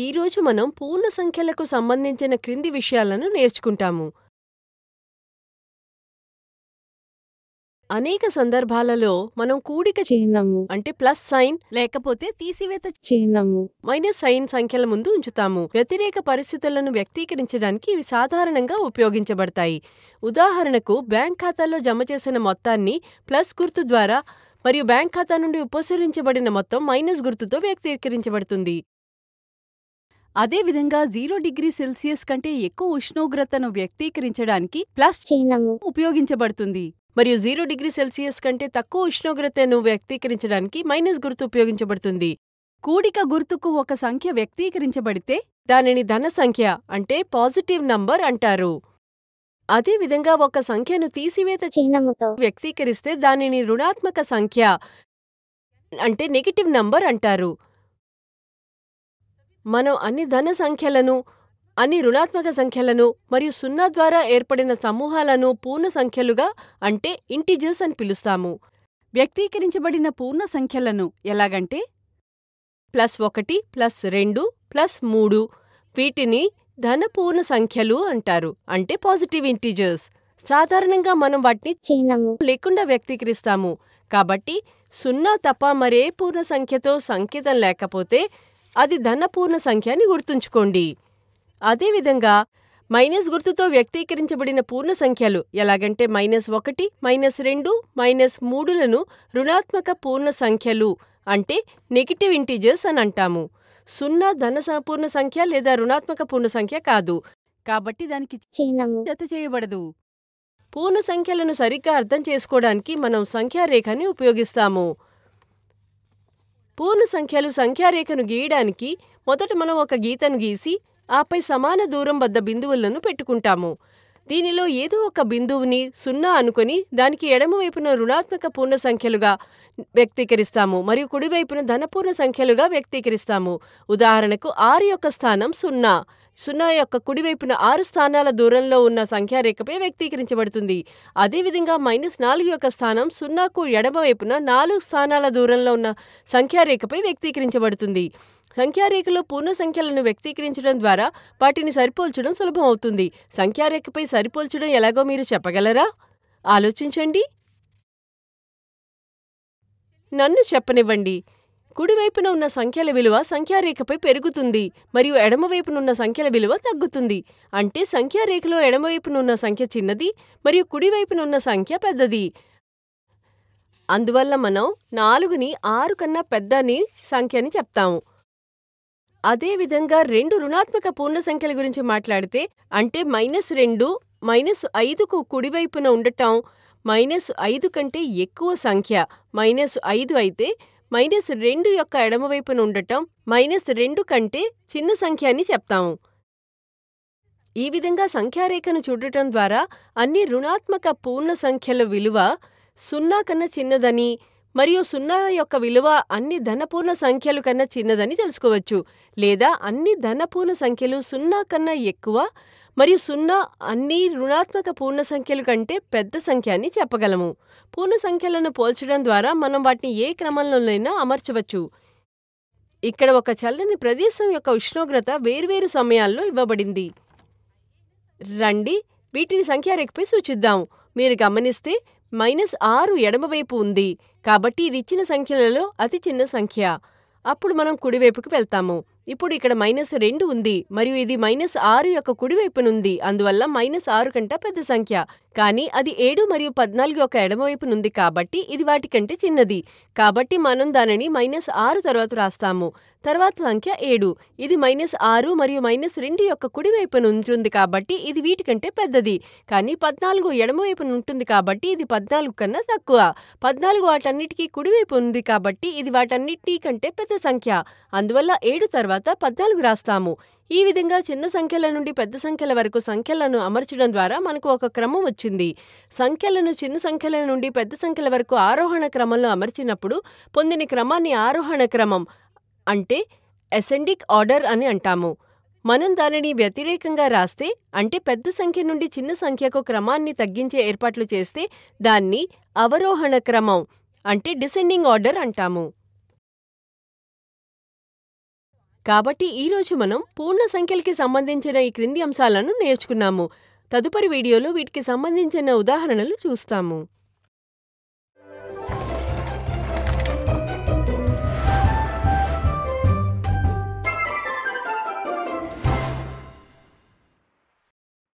ఈరోజు మనం పూర్ణ సంఖ్యలకు సంబంధించిన క్రింది విషయాలను నేర్చుకుంటాము అనేక సందర్భాలలో మనం కూడిక చిహ్నము అంటే ప్లస్ సైన్ లేకపోతే తీసివేత చిహ్నము మైనస్ సైన్ సంఖ్యల ముందు ఉంచుతాము వ్యతిరేక పరిస్థితులను వ్యక్తీకరించడానికి ఇవి సాధారణంగా ఉపయోగించబడతాయి ఉదాహరణకు బ్యాంక్ ఖాతాలో జమ చేసిన మొత్తాన్ని ప్లస్ గుర్తు ద్వారా మరియు బ్యాంక్ ఖాతా నుండి ఉపసరించబడిన మొత్తం మైనస్ గుర్తుతో వ్యక్తీకరించబడుతుంది అదేవిధంగా జీరో డిగ్రీ సెల్సియస్ కంటే ఎక్కువ ఉష్ణోగ్రతను వ్యక్తీకరించడానికి ప్లస్ చిహ్నము ఉపయోగించబడుతుంది మరియు జీరో డిగ్రీ సెల్సియస్ కంటే తక్కువ ఉష్ణోగ్రతను వ్యక్తీకరించడానికి మైనస్ గుర్తు ఉపయోగించబడుతుంది కూడిక గుర్తుకు ఒక సంఖ్య వ్యక్తీకరించబడితే దానిని ధన సంఖ్య అంటే పాజిటివ్ నంబర్ అంటారు అదేవిధంగా ఒక సంఖ్యను తీసివేత చిహ్నముతో వ్యక్తీకరిస్తే దానిని రుణాత్మక సంఖ్య అంటే నెగిటివ్ నంబర్ అంటారు మనం అన్ని ధన సంఖ్యలను అన్ని రుణాత్మక సంఖ్యలను మరియు సున్నా ద్వారా ఏర్పడిన సమూహాలను పూర్ణ సంఖ్యలుగా అంటే ఇంటిజర్స్ అని పిలుస్తాము వ్యక్తీకరించబడిన పూర్ణ సంఖ్యలను ఎలాగంటే ప్లస్ ఒకటి ప్లస్ రెండు ప్లస్ మూడు వీటిని ధనపూర్ణ సంఖ్యలు అంటారు అంటే పాజిటివ్ ఇంటిజర్స్ సాధారణంగా మనం వాటిని లేకుండా వ్యక్తీకరిస్తాము కాబట్టి సున్నా తప్ప మరే పూర్ణ సంఖ్యతో సంకేతం లేకపోతే అది ధనపూర్ణ సంఖ్య అని గుర్తుంచుకోండి అదేవిధంగా మైనస్ గుర్తుతో వ్యక్తీకరించబడిన పూర్ణ సంఖ్యలు ఎలాగంటే మైనస్ ఒకటి మైనస్ రెండు మైనస్ మూడులను రుణాత్మక పూర్ణ సంఖ్యలు అంటే నెగిటివ్ ఇంటీజర్స్ అని అంటాము సున్నా ధన సంపూర్ణ సంఖ్య లేదా రుణాత్మక పూర్ణ సంఖ్య కాదు కాబట్టి దానికి జత చేయబడదు పూర్ణ సంఖ్యలను సరిగ్గా అర్థం చేసుకోవడానికి మనం సంఖ్యారేఖని ఉపయోగిస్తాము పూర్ణ సంఖ్యలు సంఖ్యారేఖను గీయడానికి మొదట మనం ఒక గీతను గీసి ఆపై సమాన దూరం వద్ద బిందువులను పెట్టుకుంటాము దీనిలో ఏదో ఒక బిందువుని సున్నా అనుకుని దానికి ఎడమవైపున రుణాత్మక పూర్ణ సంఖ్యలుగా వ్యక్తీకరిస్తాము మరియు కుడివైపున ధనపూర్ణ సంఖ్యలుగా వ్యక్తీకరిస్తాము ఉదాహరణకు ఆరు యొక్క స్థానం సున్నా సున్నా యొక్క కుడివైపున ఆరు స్థానాల దూరంలో ఉన్న సంఖ్యారేఖపై వ్యక్తీకరించబడుతుంది అదేవిధంగా మైనస్ నాలుగు యొక్క స్థానం సున్నాకు ఎడమవైపున నాలుగు స్థానాల దూరంలో ఉన్న సంఖ్యారేఖపై వ్యక్తీకరించబడుతుంది సంఖ్యారేఖలో పూర్ణ సంఖ్యలను వ్యక్తీకరించడం ద్వారా వాటిని సరిపోల్చడం సులభం అవుతుంది సంఖ్యారేఖపై సరిపోల్చడం ఎలాగో మీరు చెప్పగలరా ఆలోచించండి నన్ను చెప్పనివ్వండి కుడివైపున ఉన్న సంఖ్యల విలువ సంఖ్యారేఖపై పెరుగుతుంది మరియు ఎడమవైపున ఉన్న సంఖ్యల విలువ తగ్గుతుంది అంటే సంఖ్యారేఖలో ఎడమవైపున ఉన్న సంఖ్య చిన్నది మరియు కుడివైపున ఉన్న సంఖ్య పెద్దది అందువల్ల మనం నాలుగుని ఆరు కన్నా పెద్దని సంఖ్యని చెప్తాము అదేవిధంగా రెండు రుణాత్మక పూర్ణ సంఖ్యల గురించి మాట్లాడితే అంటే మైనస్ రెండు మైనస్ ఐదుకు కుడివైపున ఉండటం మైనస్ ఐదు కంటే ఎక్కువ సంఖ్య మైనస్ ఐదు అయితే మైనస్ రెండు యొక్క ఎడమవైపున ఉండటం మైనస్ రెండు కంటే చిన్న సంఖ్య అని చెప్తాము ఈ విధంగా సంఖ్యారేఖను చూడటం ద్వారా అన్ని రుణాత్మక పూర్ణ సంఖ్యల విలువ సున్నా కన్నా చిన్నదని మరియు సున్నా యొక్క విలువ అన్ని ధనపూర్ణ సంఖ్యలు కన్నా చిన్నదని తెలుసుకోవచ్చు లేదా అన్ని ధనపూర్ణ సంఖ్యలు సున్నా కన్నా ఎక్కువ మరియు సున్నా అన్ని రుణాత్మక పూర్ణ సంఖ్యలు కంటే పెద్ద సంఖ్య అని చెప్పగలము పూర్ణ సంఖ్యలను పోల్చడం ద్వారా మనం వాటిని ఏ క్రమంలోనైనా అమర్చవచ్చు ఇక్కడ ఒక చల్లని ప్రదేశం యొక్క ఉష్ణోగ్రత వేర్వేరు సమయాల్లో ఇవ్వబడింది రండి వీటిని సంఖ్యారేఖపై సూచిద్దాం మీరు గమనిస్తే మైనస్ ఆరు ఎడమవైపు ఉంది కాబట్టి ఇది ఇచ్చిన సంఖ్యలలో అతి చిన్న సంఖ్య అప్పుడు మనం కుడివైపుకి వెళ్తాము ఇప్పుడు ఇక్కడ మైనస్ రెండు ఉంది మరియు ఇది మైనస్ ఆరు యొక్క కుడివైపునుంది అందువల్ల మైనస్ ఆరు కంటే పెద్ద సంఖ్య కానీ అది ఏడు మరియు పద్నాలుగు యొక్క ఎడమవైపునుంది కాబట్టి ఇది వాటి కంటే చిన్నది కాబట్టి మనం దానిని మైనస్ ఆరు తర్వాత రాస్తాము తర్వాత సంఖ్య ఏడు ఇది మైనస్ ఆరు మరియు మైనస్ రెండు యొక్క కుడివైపున ఉంటుంది కాబట్టి ఇది వీటికంటే పెద్దది కానీ పద్నాలుగు ఎడమవైపున ఉంటుంది కాబట్టి ఇది పద్నాలుగు కన్నా తక్కువ పద్నాలుగు వాటన్నిటికీ కుడివైపు ఉంది కాబట్టి ఇది వాటన్నిటి కంటే పెద్ద సంఖ్య అందువల్ల ఏడు తర్వాత తర్వాత పద్నాలుగు రాస్తాము ఈ విధంగా చిన్న సంఖ్యల నుండి పెద్ద సంఖ్యల వరకు సంఖ్యలను అమర్చడం ద్వారా మనకు ఒక క్రమం వచ్చింది సంఖ్యలను చిన్న సంఖ్యల నుండి పెద్ద సంఖ్యల వరకు ఆరోహణ క్రమంలో అమర్చినప్పుడు పొందిన క్రమాన్ని ఆరోహణ క్రమం అంటే అసెండిక్ ఆర్డర్ అని అంటాము మనం దానిని వ్యతిరేకంగా రాస్తే అంటే పెద్ద సంఖ్య నుండి చిన్న సంఖ్యకు క్రమాన్ని తగ్గించే ఏర్పాట్లు చేస్తే దాన్ని అవరోహణ క్రమం అంటే డిసెండింగ్ ఆర్డర్ అంటాము కాబట్టి ఈరోజు మనం పూర్ణ సంఖ్యలకి సంబంధించిన ఈ క్రింది అంశాలను నేర్చుకున్నాము తదుపరి వీడియోలో వీటికి సంబంధించిన ఉదాహరణలు చూస్తాము